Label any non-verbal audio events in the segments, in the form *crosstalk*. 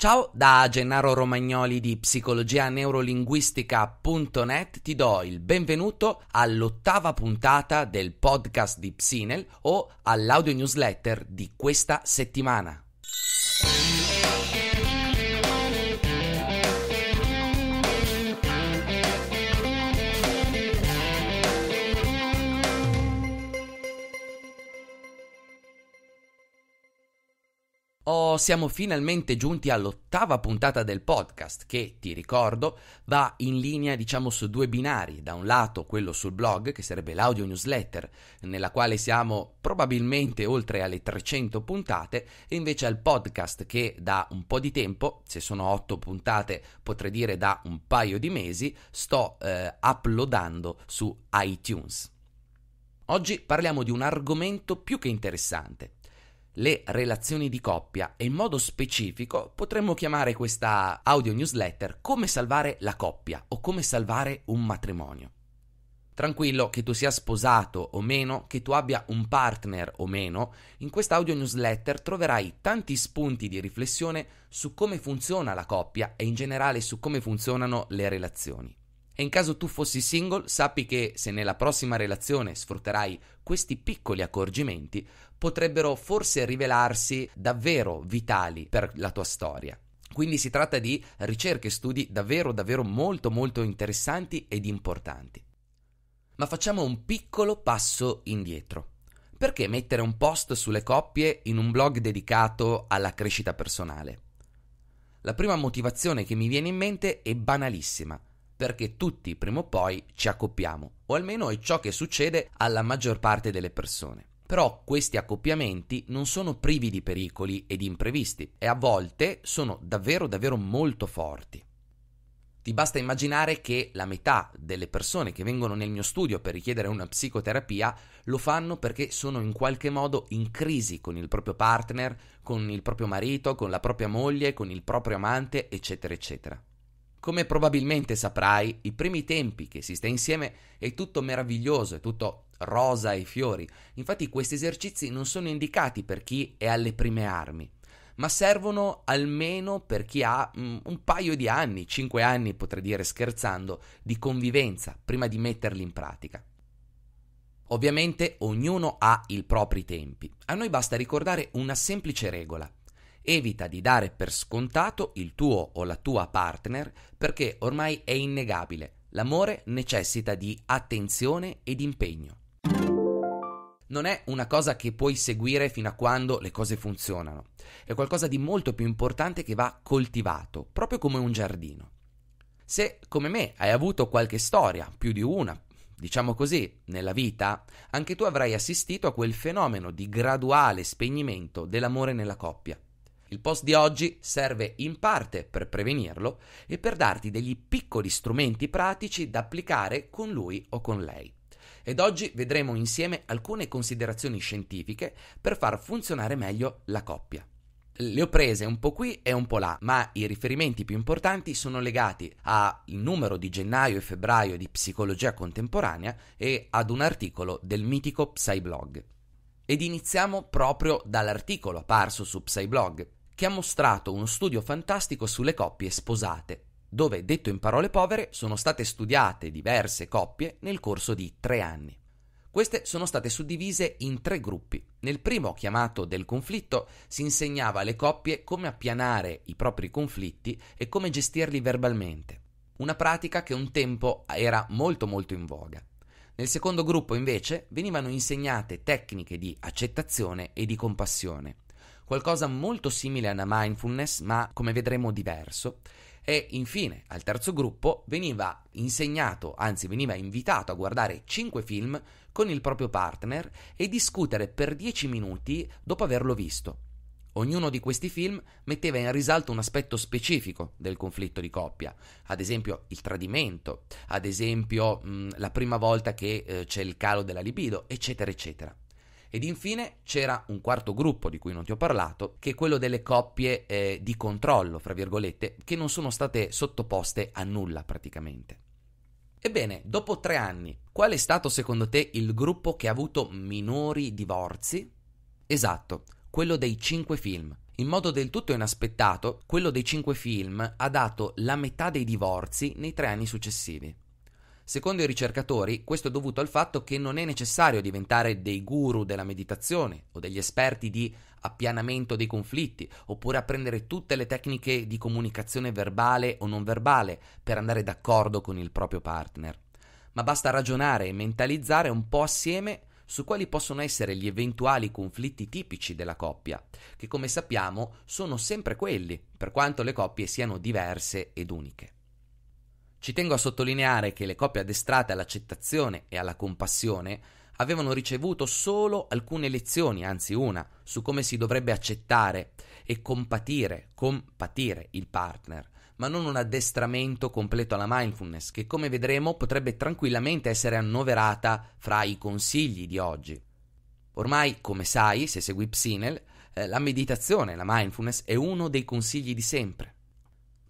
Ciao da Gennaro Romagnoli di psicologia psicologianeurolinguistica.net ti do il benvenuto all'ottava puntata del podcast di Psinel o all'audio newsletter di questa settimana. siamo finalmente giunti all'ottava puntata del podcast che, ti ricordo, va in linea diciamo su due binari. Da un lato quello sul blog, che sarebbe l'audio newsletter, nella quale siamo probabilmente oltre alle 300 puntate, e invece al podcast che da un po' di tempo, se sono otto puntate potrei dire da un paio di mesi, sto eh, uploadando su iTunes. Oggi parliamo di un argomento più che interessante, le relazioni di coppia e in modo specifico potremmo chiamare questa audio newsletter come salvare la coppia o come salvare un matrimonio. Tranquillo che tu sia sposato o meno, che tu abbia un partner o meno, in questa audio newsletter troverai tanti spunti di riflessione su come funziona la coppia e in generale su come funzionano le relazioni. E in caso tu fossi single, sappi che se nella prossima relazione sfrutterai questi piccoli accorgimenti, potrebbero forse rivelarsi davvero vitali per la tua storia. Quindi si tratta di ricerche e studi davvero davvero molto molto interessanti ed importanti. Ma facciamo un piccolo passo indietro. Perché mettere un post sulle coppie in un blog dedicato alla crescita personale? La prima motivazione che mi viene in mente è banalissima perché tutti prima o poi ci accoppiamo, o almeno è ciò che succede alla maggior parte delle persone. Però questi accoppiamenti non sono privi di pericoli e di imprevisti e a volte sono davvero davvero molto forti. Ti basta immaginare che la metà delle persone che vengono nel mio studio per richiedere una psicoterapia lo fanno perché sono in qualche modo in crisi con il proprio partner, con il proprio marito, con la propria moglie, con il proprio amante, eccetera, eccetera. Come probabilmente saprai, i primi tempi che si sta insieme è tutto meraviglioso, è tutto rosa e fiori. Infatti questi esercizi non sono indicati per chi è alle prime armi, ma servono almeno per chi ha mh, mm, un paio di anni, 5 anni potrei dire scherzando, di convivenza prima di metterli in pratica. Ovviamente ognuno ha i propri tempi. A noi basta ricordare una semplice regola. Evita di dare per scontato il tuo o la tua partner perché ormai è innegabile, l'amore necessita di attenzione ed impegno. Non è una cosa che puoi seguire fino a quando le cose funzionano, è qualcosa di molto più importante che va coltivato, proprio come un giardino. Se, come me, hai avuto qualche storia, più di una, diciamo così, nella vita, anche tu avrai assistito a quel fenomeno di graduale spegnimento dell'amore nella coppia. Il post di oggi serve in parte per prevenirlo e per darti degli piccoli strumenti pratici da applicare con lui o con lei. Ed oggi vedremo insieme alcune considerazioni scientifiche per far funzionare meglio la coppia. Le ho prese un po' qui e un po' là, ma i riferimenti più importanti sono legati al numero di gennaio e febbraio di psicologia contemporanea e ad un articolo del mitico Psyblog. Ed iniziamo proprio dall'articolo apparso su Psyblog, che ha mostrato uno studio fantastico sulle coppie sposate, dove, detto in parole povere, sono state studiate diverse coppie nel corso di tre anni. Queste sono state suddivise in tre gruppi. Nel primo, chiamato del conflitto, si insegnava alle coppie come appianare i propri conflitti e come gestirli verbalmente, una pratica che un tempo era molto molto in voga. Nel secondo gruppo, invece, venivano insegnate tecniche di accettazione e di compassione, qualcosa molto simile a una mindfulness, ma come vedremo diverso. E infine, al terzo gruppo, veniva insegnato, anzi veniva invitato a guardare 5 film con il proprio partner e discutere per 10 minuti dopo averlo visto. Ognuno di questi film metteva in risalto un aspetto specifico del conflitto di coppia, ad esempio il tradimento, ad esempio mh, mm, la prima volta che eh, c'è il calo della libido, eccetera, eccetera. Ed infine c'era un quarto gruppo di cui non ti ho parlato, che è quello delle coppie eh, di controllo, fra virgolette, che non sono state sottoposte a nulla praticamente. Ebbene, dopo tre anni, qual è stato secondo te il gruppo che ha avuto minori divorzi? Esatto, quello dei cinque film. In modo del tutto inaspettato, quello dei cinque film ha dato la metà dei divorzi nei tre anni successivi. Secondo i ricercatori, questo è dovuto al fatto che non è necessario diventare dei guru della meditazione o degli esperti di appianamento dei conflitti, oppure apprendere tutte le tecniche di comunicazione verbale o non verbale per andare d'accordo con il proprio partner. Ma basta ragionare e mentalizzare un po' assieme su quali possono essere gli eventuali conflitti tipici della coppia, che come sappiamo sono sempre quelli, per quanto le coppie siano diverse ed uniche. Ci tengo a sottolineare che le coppie addestrate all'accettazione e alla compassione avevano ricevuto solo alcune lezioni, anzi una, su come si dovrebbe accettare e compatire, compatire il partner, ma non un addestramento completo alla mindfulness che come vedremo potrebbe tranquillamente essere annoverata fra i consigli di oggi. Ormai, come sai, se segui Psinel, eh, la meditazione, la mindfulness è uno dei consigli di sempre.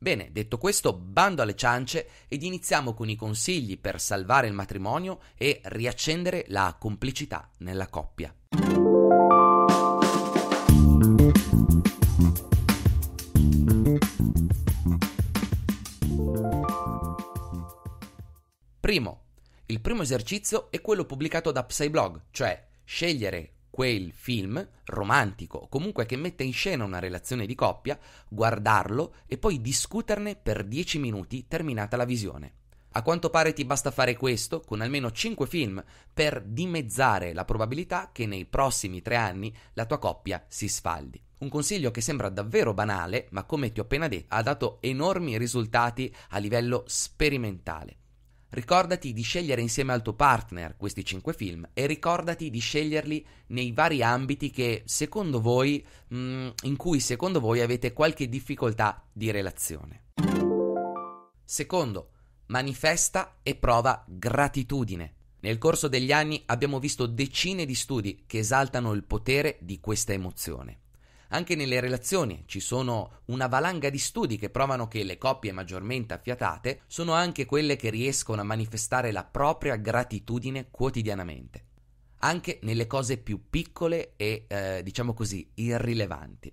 Bene, detto questo, bando alle ciance ed iniziamo con i consigli per salvare il matrimonio e riaccendere la complicità nella coppia. Primo. Il primo esercizio è quello pubblicato da Psyblog, cioè scegliere quel film romantico o comunque che mette in scena una relazione di coppia, guardarlo e poi discuterne per 10 minuti terminata la visione. A quanto pare ti basta fare questo con almeno 5 film per dimezzare la probabilità che nei prossimi 3 anni la tua coppia si sfaldi. Un consiglio che sembra davvero banale, ma come ti ho appena detto, ha dato enormi risultati a livello sperimentale. Ricordati di scegliere insieme al tuo partner questi 5 film e ricordati di sceglierli nei vari ambiti che secondo voi mh, mm, in cui secondo voi avete qualche difficoltà di relazione. Secondo, manifesta e prova gratitudine. Nel corso degli anni abbiamo visto decine di studi che esaltano il potere di questa emozione. Anche nelle relazioni ci sono una valanga di studi che provano che le coppie maggiormente affiatate sono anche quelle che riescono a manifestare la propria gratitudine quotidianamente, anche nelle cose più piccole e eh, diciamo così irrilevanti.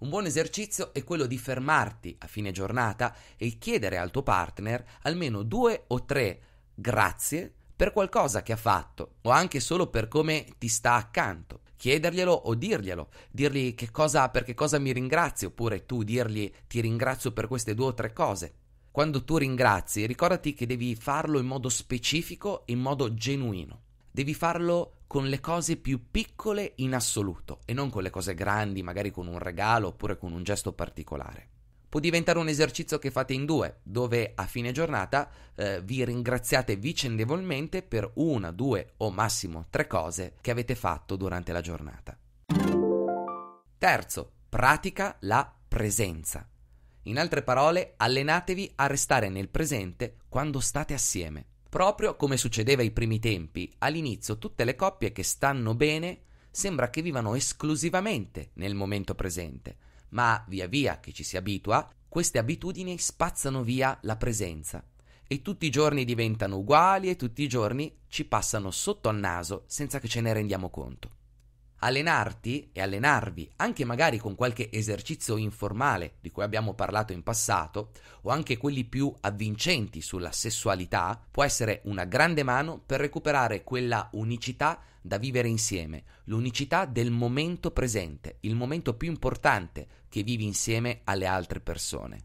Un buon esercizio è quello di fermarti a fine giornata e chiedere al tuo partner almeno due o tre grazie per qualcosa che ha fatto o anche solo per come ti sta accanto. Chiederglielo o dirglielo, dirgli che cosa, per che cosa mi ringrazi oppure tu dirgli ti ringrazio per queste due o tre cose. Quando tu ringrazi, ricordati che devi farlo in modo specifico, in modo genuino. Devi farlo con le cose più piccole in assoluto e non con le cose grandi, magari con un regalo oppure con un gesto particolare può diventare un esercizio che fate in due, dove a fine giornata eh, vi ringraziate vicendevolmente per una, due o massimo tre cose che avete fatto durante la giornata. Terzo, pratica la presenza. In altre parole, allenatevi a restare nel presente quando state assieme. Proprio come succedeva ai primi tempi, all'inizio tutte le coppie che stanno bene sembra che vivano esclusivamente nel momento presente ma via via che ci si abitua, queste abitudini spazzano via la presenza e tutti i giorni diventano uguali e tutti i giorni ci passano sotto al naso senza che ce ne rendiamo conto. Allenarti e allenarvi, anche magari con qualche esercizio informale di cui abbiamo parlato in passato, o anche quelli più avvincenti sulla sessualità, può essere una grande mano per recuperare quella unicità da vivere insieme, l'unicità del momento presente, il momento più importante che vivi insieme alle altre persone.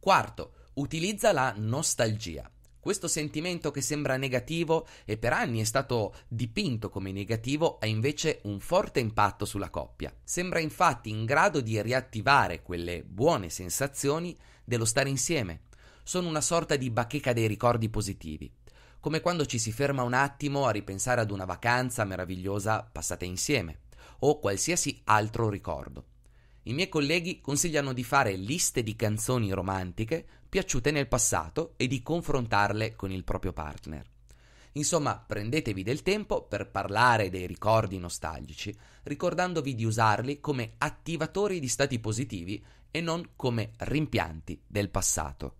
Quarto, utilizza la nostalgia. Questo sentimento che sembra negativo e per anni è stato dipinto come negativo ha invece un forte impatto sulla coppia. Sembra infatti in grado di riattivare quelle buone sensazioni dello stare insieme. Sono una sorta di bacheca dei ricordi positivi, come quando ci si ferma un attimo a ripensare ad una vacanza meravigliosa passata insieme o qualsiasi altro ricordo. I miei colleghi consigliano di fare liste di canzoni romantiche piaciute nel passato e di confrontarle con il proprio partner. Insomma, prendetevi del tempo per parlare dei ricordi nostalgici, ricordandovi di usarli come attivatori di stati positivi e non come rimpianti del passato.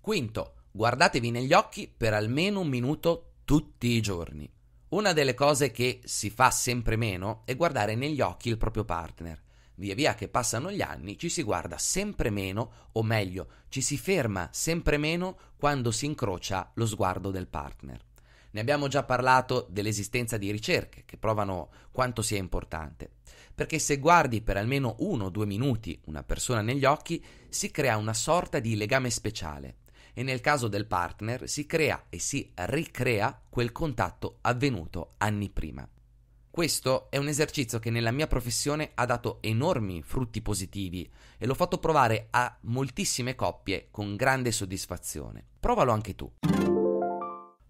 Quinto, guardatevi negli occhi per almeno un minuto tutti i giorni. Una delle cose che si fa sempre meno è guardare negli occhi il proprio partner via via che passano gli anni, ci si guarda sempre meno, o meglio, ci si ferma sempre meno quando si incrocia lo sguardo del partner. Ne abbiamo già parlato dell'esistenza di ricerche che provano quanto sia importante, perché se guardi per almeno uno o due minuti una persona negli occhi, si crea una sorta di legame speciale e nel caso del partner si crea e si ricrea quel contatto avvenuto anni prima. Questo è un esercizio che nella mia professione ha dato enormi frutti positivi e l'ho fatto provare a moltissime coppie con grande soddisfazione. Provalo anche tu.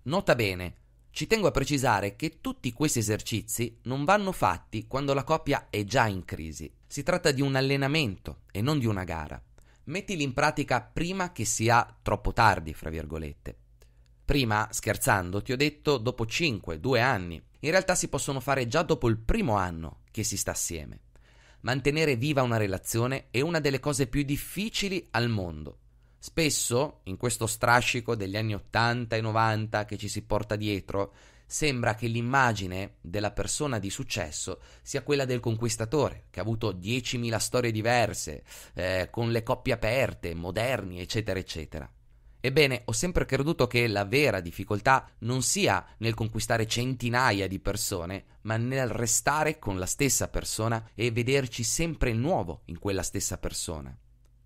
Nota bene, ci tengo a precisare che tutti questi esercizi non vanno fatti quando la coppia è già in crisi. Si tratta di un allenamento e non di una gara. Mettili in pratica prima che sia troppo tardi, fra virgolette. Prima, scherzando, ti ho detto dopo 5, 2 anni, in realtà si possono fare già dopo il primo anno che si sta assieme. Mantenere viva una relazione è una delle cose più difficili al mondo. Spesso, in questo strascico degli anni 80 e 90 che ci si porta dietro, sembra che l'immagine della persona di successo sia quella del conquistatore, che ha avuto 10.000 storie diverse, eh, con le coppie aperte, moderni, eccetera, eccetera. Ebbene, ho sempre creduto che la vera difficoltà non sia nel conquistare centinaia di persone, ma nel restare con la stessa persona e vederci sempre nuovo in quella stessa persona.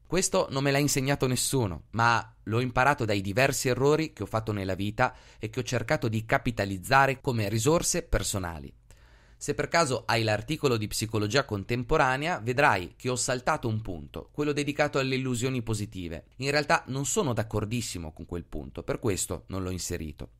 Questo non me l'ha insegnato nessuno, ma l'ho imparato dai diversi errori che ho fatto nella vita e che ho cercato di capitalizzare come risorse personali. Se per caso hai l'articolo di psicologia contemporanea, vedrai che ho saltato un punto, quello dedicato alle illusioni positive. In realtà non sono d'accordissimo con quel punto, per questo non l'ho inserito.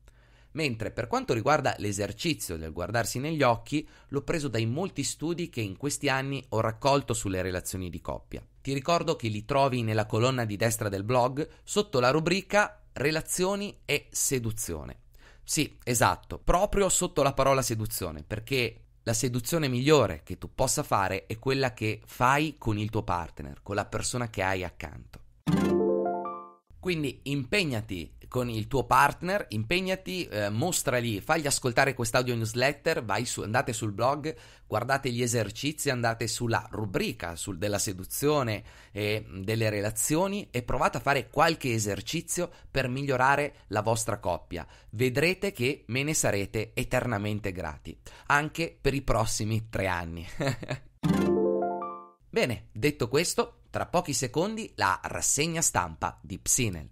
Mentre per quanto riguarda l'esercizio del guardarsi negli occhi, l'ho preso dai molti studi che in questi anni ho raccolto sulle relazioni di coppia. Ti ricordo che li trovi nella colonna di destra del blog sotto la rubrica Relazioni e seduzione. Sì, esatto, proprio sotto la parola seduzione, perché la seduzione migliore che tu possa fare è quella che fai con il tuo partner, con la persona che hai accanto. Quindi impegnati con il tuo partner, impegnati, eh, mostrali, fagli ascoltare quest'audio newsletter, su, andate sul blog, guardate gli esercizi, andate sulla rubrica sul, della seduzione e delle relazioni e provate a fare qualche esercizio per migliorare la vostra coppia. Vedrete che me ne sarete eternamente grati, anche per i prossimi tre anni. *laughs* Bene, detto questo, tra pochi secondi la rassegna stampa di Psinel.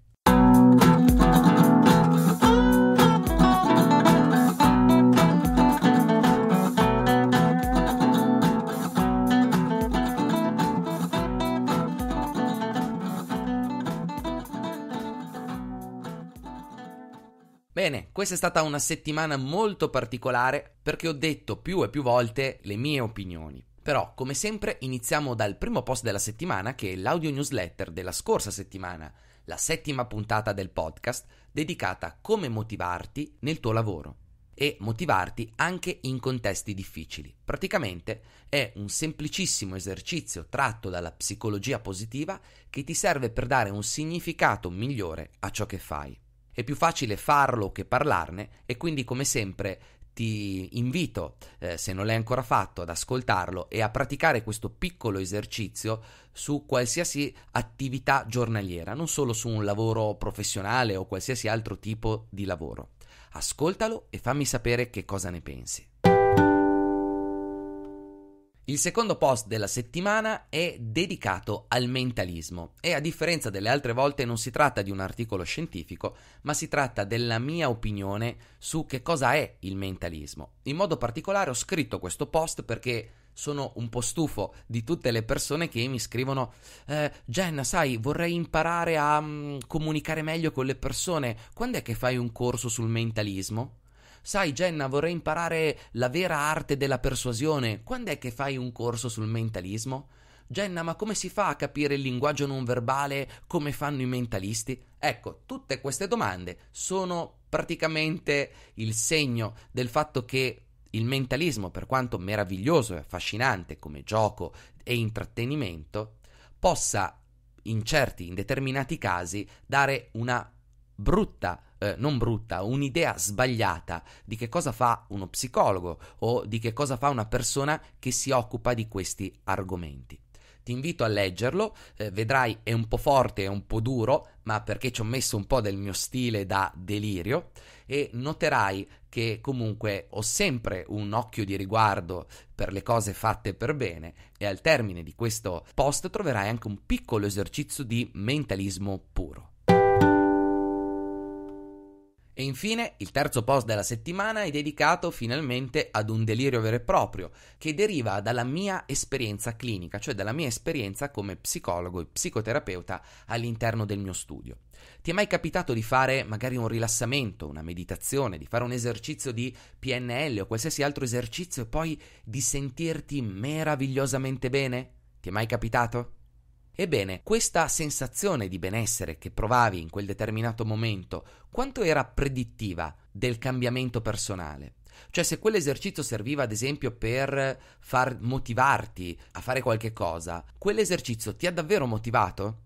Bene, questa è stata una settimana molto particolare perché ho detto più e più volte le mie opinioni. Però, come sempre, iniziamo dal primo post della settimana che è l'audio newsletter della scorsa settimana, la settima puntata del podcast dedicata a come motivarti nel tuo lavoro e motivarti anche in contesti difficili. Praticamente è un semplicissimo esercizio tratto dalla psicologia positiva che ti serve per dare un significato migliore a ciò che fai. È più facile farlo che parlarne e quindi come sempre ti invito, eh, se non l'hai ancora fatto, ad ascoltarlo e a praticare questo piccolo esercizio su qualsiasi attività giornaliera, non solo su un lavoro professionale o qualsiasi altro tipo di lavoro. Ascoltalo e fammi sapere che cosa ne pensi. Il secondo post della settimana è dedicato al mentalismo e a differenza delle altre volte non si tratta di un articolo scientifico, ma si tratta della mia opinione su che cosa è il mentalismo. In modo particolare ho scritto questo post perché sono un po' stufo di tutte le persone che mi scrivono eh, Jen, sai, vorrei imparare a um, comunicare meglio con le persone, quando è che fai un corso sul mentalismo? Sai, Jenna, vorrei imparare la vera arte della persuasione. Quando è che fai un corso sul mentalismo? Jenna, ma come si fa a capire il linguaggio non verbale come fanno i mentalisti? Ecco, tutte queste domande sono praticamente il segno del fatto che il mentalismo, per quanto meraviglioso e affascinante come gioco e intrattenimento, possa in certi, in determinati casi, dare una brutta eh, non brutta, un'idea sbagliata di che cosa fa uno psicologo o di che cosa fa una persona che si occupa di questi argomenti. Ti invito a leggerlo, eh, vedrai è un po' forte, è un po' duro, ma perché ci ho messo un po' del mio stile da delirio e noterai che comunque ho sempre un occhio di riguardo per le cose fatte per bene e al termine di questo post troverai anche un piccolo esercizio di mentalismo puro. E infine il terzo post della settimana è dedicato finalmente ad un delirio vero e proprio, che deriva dalla mia esperienza clinica, cioè dalla mia esperienza come psicologo e psicoterapeuta all'interno del mio studio. Ti è mai capitato di fare magari un rilassamento, una meditazione, di fare un esercizio di PNL o qualsiasi altro esercizio e poi di sentirti meravigliosamente bene? Ti è mai capitato? Ebbene, questa sensazione di benessere che provavi in quel determinato momento, quanto era predittiva del cambiamento personale? Cioè se quell'esercizio serviva ad esempio per far motivarti a fare qualche cosa, quell'esercizio ti ha davvero motivato?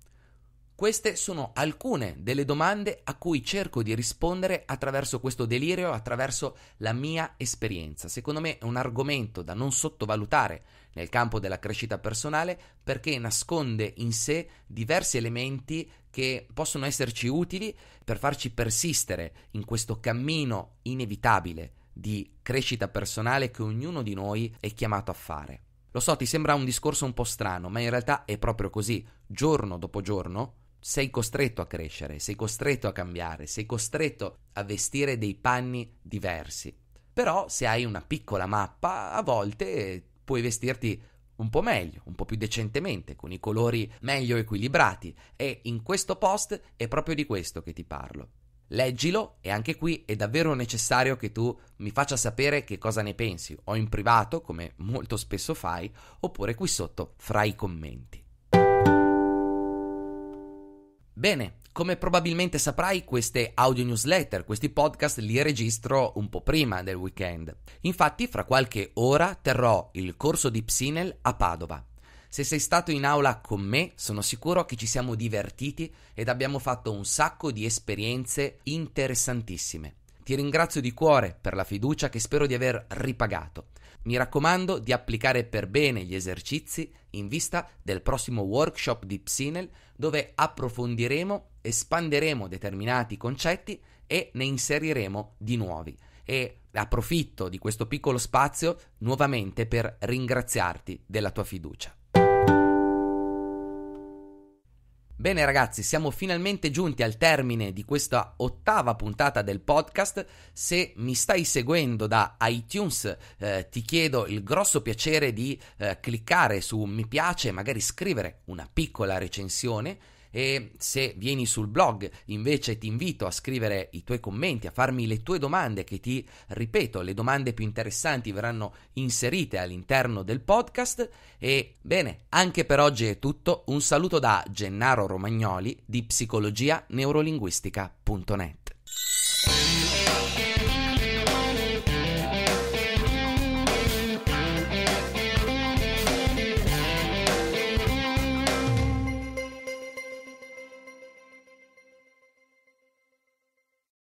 Queste sono alcune delle domande a cui cerco di rispondere attraverso questo delirio, attraverso la mia esperienza. Secondo me è un argomento da non sottovalutare nel campo della crescita personale perché nasconde in sé diversi elementi che possono esserci utili per farci persistere in questo cammino inevitabile di crescita personale che ognuno di noi è chiamato a fare. Lo so, ti sembra un discorso un po' strano, ma in realtà è proprio così. Giorno dopo giorno sei costretto a crescere, sei costretto a cambiare, sei costretto a vestire dei panni diversi. Però se hai una piccola mappa, a volte puoi vestirti un po' meglio, un po' più decentemente, con i colori meglio equilibrati e in questo post è proprio di questo che ti parlo. Leggilo e anche qui è davvero necessario che tu mi faccia sapere che cosa ne pensi, o in privato, come molto spesso fai, oppure qui sotto fra i commenti. Bene, come probabilmente saprai, queste audio newsletter, questi podcast li registro un po' prima del weekend. Infatti, fra qualche ora terrò il corso di Psinel a Padova. Se sei stato in aula con me, sono sicuro che ci siamo divertiti ed abbiamo fatto un sacco di esperienze interessantissime. Ti ringrazio di cuore per la fiducia che spero di aver ripagato. Mi raccomando di applicare per bene gli esercizi in vista del prossimo workshop di Psinel dove approfondiremo, espanderemo determinati concetti e ne inseriremo di nuovi. E approfitto di questo piccolo spazio nuovamente per ringraziarti della tua fiducia. Bene ragazzi, siamo finalmente giunti al termine di questa ottava puntata del podcast. Se mi stai seguendo da iTunes eh, ti chiedo il grosso piacere di eh, cliccare su mi piace e magari scrivere una piccola recensione e se vieni sul blog invece ti invito a scrivere i tuoi commenti, a farmi le tue domande che ti ripeto, le domande più interessanti verranno inserite all'interno del podcast e bene, anche per oggi è tutto, un saluto da Gennaro Romagnoli di psicologia neurolinguistica.net.